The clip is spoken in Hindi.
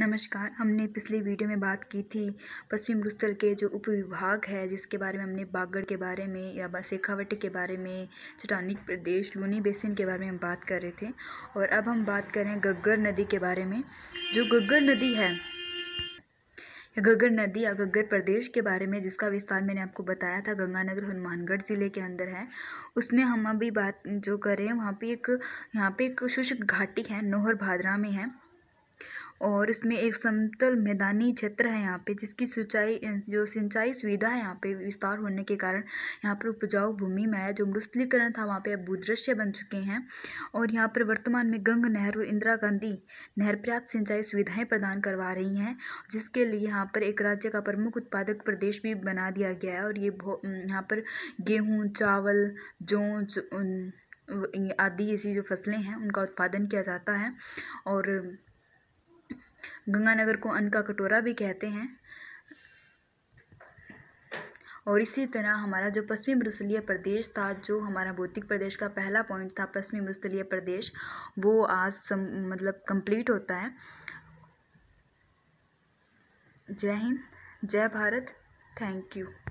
नमस्कार हमने पिछली वीडियो में बात की थी पश्चिम रुस्तर के जो उपविभाग है जिसके बारे में हमने बागड़ के बारे में या शेखावटी के बारे में चटानिक प्रदेश लूनी बेसिन के बारे में हम बात कर रहे थे और अब हम बात कर रहे हैं गग्गर नदी के बारे में जो गग्गर नदी है गग्गर नदी या गग्गर प्रदेश के बारे में जिसका विस्तार मैंने आपको बताया था गंगानगर हनुमानगढ़ ज़िले के अंदर है उसमें हम अभी बात जो कर रहे हैं वहाँ पे एक यहाँ पे एक शुष्क घाटी है नोहर भादरा में है और इसमें एक समतल मैदानी क्षेत्र है यहाँ पे जिसकी सिंचाई जो सिंचाई सुविधा है यहाँ पे विस्तार होने के कारण यहाँ पर उपजाऊ भूमि में आया जो मरुस्थलीकरण था वहाँ पे अब भूदृश्य बन चुके हैं और यहाँ पर वर्तमान में गंग नहर और इंदिरा गांधी नहर पर्याप्त सिंचाई सुविधाएं प्रदान करवा रही हैं जिसके लिए यहाँ पर एक राज्य का प्रमुख उत्पादक प्रदेश भी बना दिया गया है और ये यहाँ पर गेहूँ चावल जौ आदि ऐसी जो फसलें हैं उनका उत्पादन किया जाता है और गंगानगर को अन्न का कटोरा भी कहते हैं और इसी तरह हमारा जो पश्चिमी मरुस्थलीय प्रदेश था जो हमारा भौतिक प्रदेश का पहला पॉइंट था पश्चिमी मरुस्थलीय प्रदेश वो आज सम, मतलब कंप्लीट होता है जय हिंद जय भारत थैंक यू